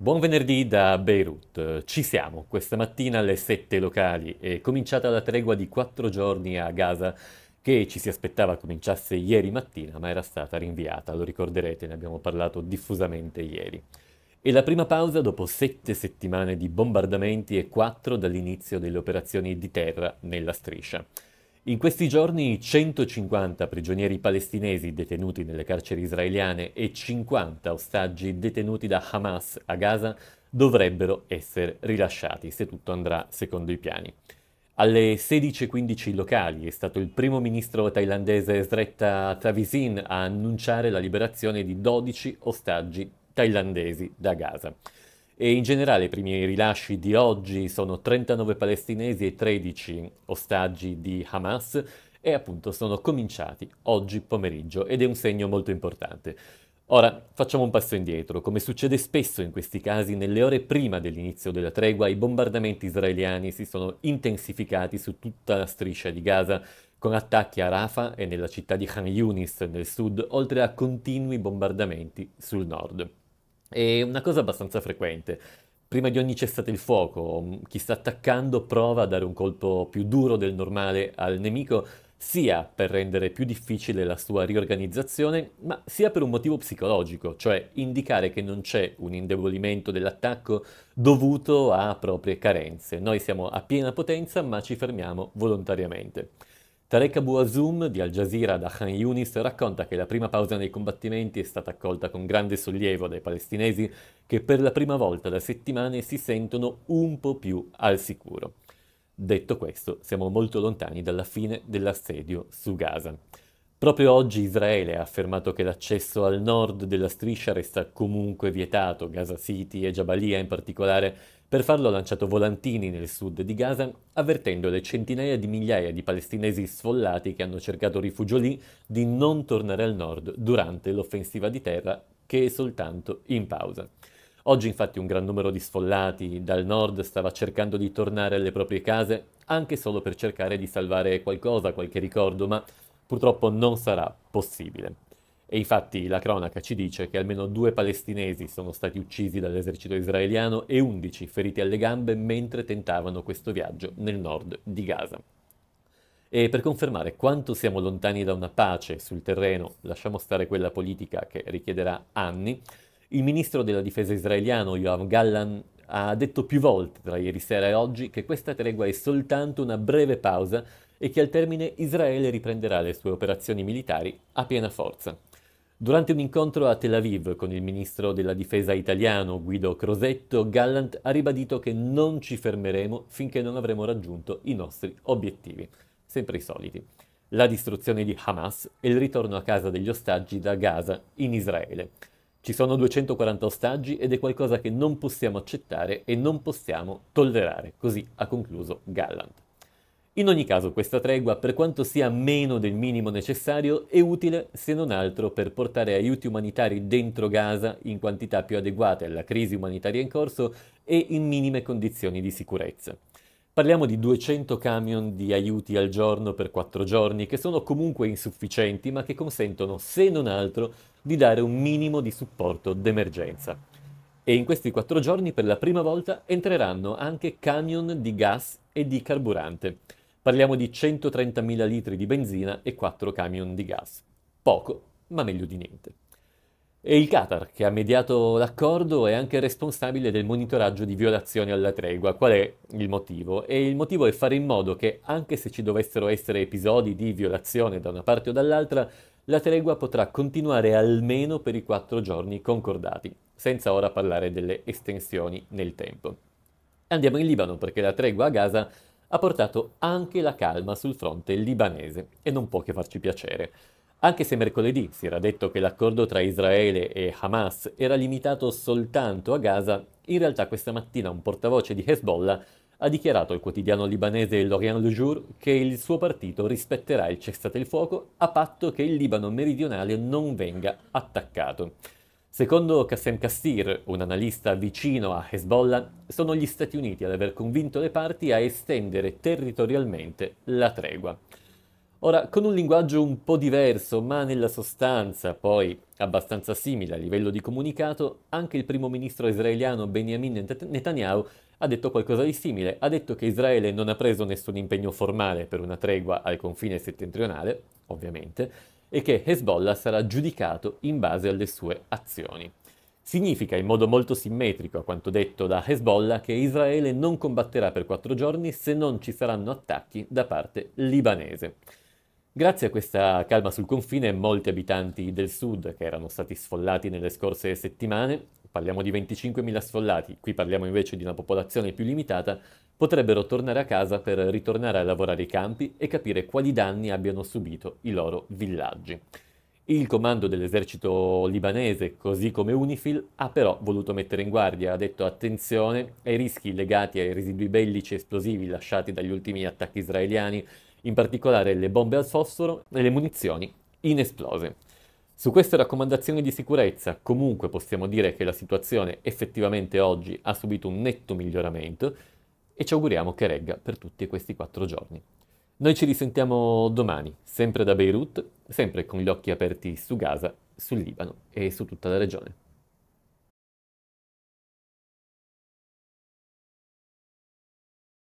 Buon venerdì da Beirut. Ci siamo. Questa mattina alle 7 locali è cominciata la tregua di quattro giorni a Gaza che ci si aspettava cominciasse ieri mattina ma era stata rinviata, lo ricorderete, ne abbiamo parlato diffusamente ieri. E la prima pausa dopo sette settimane di bombardamenti e quattro dall'inizio delle operazioni di terra nella striscia. In questi giorni 150 prigionieri palestinesi detenuti nelle carceri israeliane e 50 ostaggi detenuti da Hamas a Gaza dovrebbero essere rilasciati se tutto andrà secondo i piani. Alle 16.15 locali è stato il primo ministro thailandese Sretta Thavisin a annunciare la liberazione di 12 ostaggi thailandesi da Gaza e in generale i primi rilasci di oggi sono 39 palestinesi e 13 ostaggi di Hamas e appunto sono cominciati oggi pomeriggio ed è un segno molto importante. Ora facciamo un passo indietro, come succede spesso in questi casi, nelle ore prima dell'inizio della tregua i bombardamenti israeliani si sono intensificati su tutta la striscia di Gaza, con attacchi a Rafah e nella città di Khan Yunis nel sud, oltre a continui bombardamenti sul nord. È una cosa abbastanza frequente. Prima di ogni cessate il fuoco, mm, chi sta attaccando prova a dare un colpo più duro del normale al nemico, sia per rendere più difficile la sua riorganizzazione, ma sia per un motivo psicologico, cioè indicare che non c'è un indebolimento dell'attacco dovuto a proprie carenze. Noi siamo a piena potenza, ma ci fermiamo volontariamente. Tarek Abu Azum di Al Jazeera da Khan Yunis racconta che la prima pausa nei combattimenti è stata accolta con grande sollievo dai palestinesi che per la prima volta da settimane si sentono un po' più al sicuro. Detto questo, siamo molto lontani dalla fine dell'assedio su Gaza. Proprio oggi Israele ha affermato che l'accesso al nord della striscia resta comunque vietato, Gaza City e Jabalia in particolare. Per farlo ha lanciato volantini nel sud di Gaza, avvertendo le centinaia di migliaia di palestinesi sfollati che hanno cercato rifugio lì di non tornare al nord durante l'offensiva di terra che è soltanto in pausa. Oggi infatti un gran numero di sfollati dal nord stava cercando di tornare alle proprie case, anche solo per cercare di salvare qualcosa, qualche ricordo, ma purtroppo non sarà possibile. E infatti la cronaca ci dice che almeno due palestinesi sono stati uccisi dall'esercito israeliano e 11 feriti alle gambe mentre tentavano questo viaggio nel nord di Gaza. E per confermare quanto siamo lontani da una pace sul terreno, lasciamo stare quella politica che richiederà anni, il ministro della difesa israeliano Yoav Gallan ha detto più volte tra ieri sera e oggi che questa tregua è soltanto una breve pausa e che al termine Israele riprenderà le sue operazioni militari a piena forza. Durante un incontro a Tel Aviv con il ministro della difesa italiano Guido Crosetto, Gallant ha ribadito che non ci fermeremo finché non avremo raggiunto i nostri obiettivi, sempre i soliti, la distruzione di Hamas e il ritorno a casa degli ostaggi da Gaza in Israele. Ci sono 240 ostaggi ed è qualcosa che non possiamo accettare e non possiamo tollerare, così ha concluso Gallant. In ogni caso questa tregua, per quanto sia meno del minimo necessario, è utile se non altro per portare aiuti umanitari dentro Gaza in quantità più adeguate alla crisi umanitaria in corso e in minime condizioni di sicurezza. Parliamo di 200 camion di aiuti al giorno per 4 giorni, che sono comunque insufficienti, ma che consentono, se non altro, di dare un minimo di supporto d'emergenza. E in questi 4 giorni, per la prima volta, entreranno anche camion di gas e di carburante. Parliamo di 130.000 litri di benzina e 4 camion di gas. Poco, ma meglio di niente. E il Qatar, che ha mediato l'accordo, è anche responsabile del monitoraggio di violazioni alla tregua. Qual è il motivo? E il motivo è fare in modo che, anche se ci dovessero essere episodi di violazione da una parte o dall'altra, la tregua potrà continuare almeno per i quattro giorni concordati, senza ora parlare delle estensioni nel tempo. Andiamo in Libano perché la tregua a Gaza ha portato anche la calma sul fronte libanese e non può che farci piacere. Anche se mercoledì si era detto che l'accordo tra Israele e Hamas era limitato soltanto a Gaza, in realtà questa mattina un portavoce di Hezbollah ha dichiarato al quotidiano libanese Lorient Le Jour che il suo partito rispetterà il cessate il fuoco a patto che il Libano meridionale non venga attaccato. Secondo Qassem Kassir, un analista vicino a Hezbollah, sono gli Stati Uniti ad aver convinto le parti a estendere territorialmente la tregua. Ora, con un linguaggio un po' diverso, ma nella sostanza poi abbastanza simile a livello di comunicato, anche il primo ministro israeliano Benjamin Netanyahu ha detto qualcosa di simile. Ha detto che Israele non ha preso nessun impegno formale per una tregua al confine settentrionale, ovviamente, e che Hezbollah sarà giudicato in base alle sue azioni. Significa in modo molto simmetrico a quanto detto da Hezbollah che Israele non combatterà per quattro giorni se non ci saranno attacchi da parte libanese. Grazie a questa calma sul confine molti abitanti del sud che erano stati sfollati nelle scorse settimane parliamo di 25.000 sfollati, qui parliamo invece di una popolazione più limitata, potrebbero tornare a casa per ritornare a lavorare i campi e capire quali danni abbiano subito i loro villaggi. Il comando dell'esercito libanese, così come UNIFIL, ha però voluto mettere in guardia, ha detto attenzione ai rischi legati ai residui bellici esplosivi lasciati dagli ultimi attacchi israeliani, in particolare le bombe al fosforo e le munizioni inesplose. Su queste raccomandazioni di sicurezza comunque possiamo dire che la situazione effettivamente oggi ha subito un netto miglioramento e ci auguriamo che regga per tutti questi quattro giorni. Noi ci risentiamo domani, sempre da Beirut, sempre con gli occhi aperti su Gaza, sul Libano e su tutta la regione.